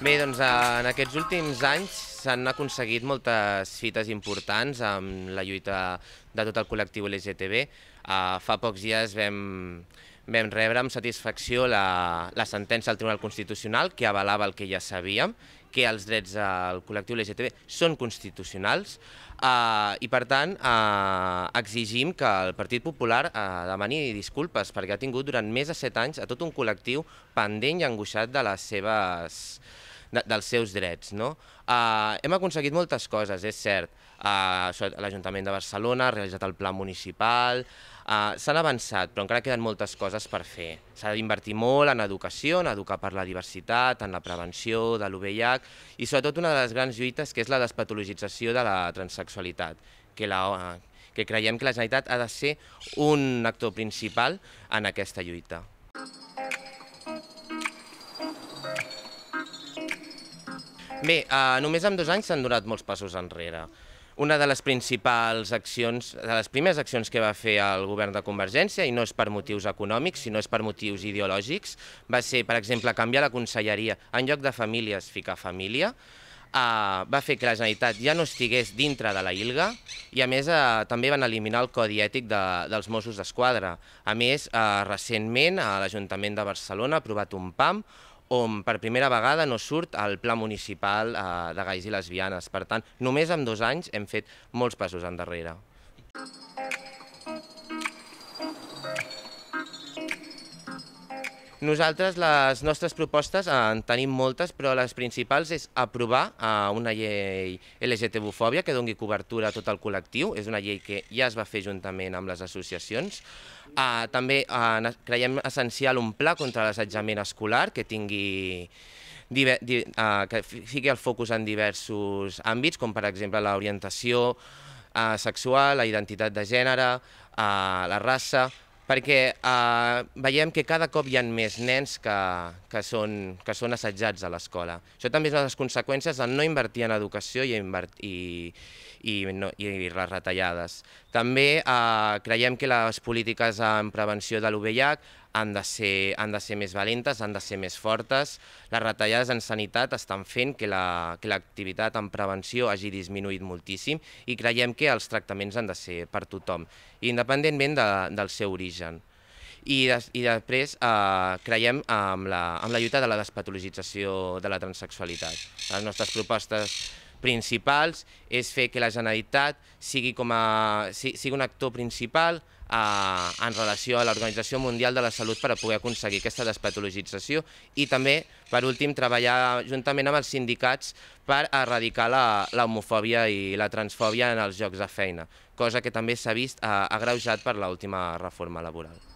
Bé, doncs en aquests últims anys s'han aconseguit moltes fites importants amb la lluita de tot el col·lectiu LGTB. Uh, fa pocs dies vam, vam rebre amb satisfacció la, la sentència del Tribunal Constitucional que avalava el que ja sabíem, que els drets del col·lectiu LGTB són constitucionals uh, i, per tant, uh, exigim que el Partit Popular uh, demani disculpes perquè ha tingut durant més de set anys a tot un col·lectiu pendent i angoixat de les seves de, dels seus drets. No? Uh, hem aconseguit moltes coses, és cert. Uh, L'Ajuntament de Barcelona ha realitzat el pla municipal, uh, s'han avançat, però encara queden moltes coses per fer. S'ha d'invertir molt en educació, en educar per la diversitat, en la prevenció de l'OVH i sobretot una de les grans lluites que és la despatologització de la transexualitat, que la, uh, que creiem que la Generalitat ha de ser un actor principal en aquesta lluita. Bé, eh, només en dos anys s'han donat molts passos enrere. Una de les principals accions, de les primeres accions que va fer el govern de Convergència, i no és per motius econòmics, sinó és per motius ideològics, va ser, per exemple, canviar la conselleria. En lloc de famílies, ficar família. Uh, va fer que la Generalitat ja no estigués dintre de la ILGA i, a més, uh, també van eliminar el codi ètic de, dels Mossos d'Esquadra. A més, uh, recentment, a l'Ajuntament de Barcelona ha aprovat un PAM on per primera vegada no surt el Pla Municipal eh, de Gais i Lesbianes. Per tant, només en dos anys hem fet molts passos endarrere. Thank you. Nosaltres les nostres propostes en tenim moltes, però les principals és aprovar eh, una llei LGTB-fòbia que doni cobertura a tot el col·lectiu. És una llei que ja es va fer juntament amb les associacions. Eh, també eh, creiem essencial un pla contra l'assetjament escolar que tingui di, que fiqui el focus en diversos àmbits, com per exemple l'orientació sexual, la identitat de gènere, la raça, perquè eh, veiem que cada cop hi ha més nens que, que, són, que són assetjats a l'escola. Això també és una de les conseqüències de no invertir en educació i, i, i, no, i les retallades. També eh, creiem que les polítiques en prevenció de l'OVH han de, ser, han de ser més valentes, han de ser més fortes. Les retallades en sanitat estan fent que l'activitat la, en prevenció hagi disminuït moltíssim i creiem que els tractaments han de ser per tothom, independentment de, del seu origen origen. I, des, i després eh, creiem amb la, amb la lluita de la despatologització de la transexualitat. Les nostres propostes principals és fer que la Generalitat sigui, com a, sigui un actor principal a, eh, en relació a l'Organització Mundial de la Salut per a poder aconseguir aquesta despatologització i també, per últim, treballar juntament amb els sindicats per erradicar l'homofòbia i la transfòbia en els llocs de feina, cosa que també s'ha vist eh, agreujat per l'última reforma laboral.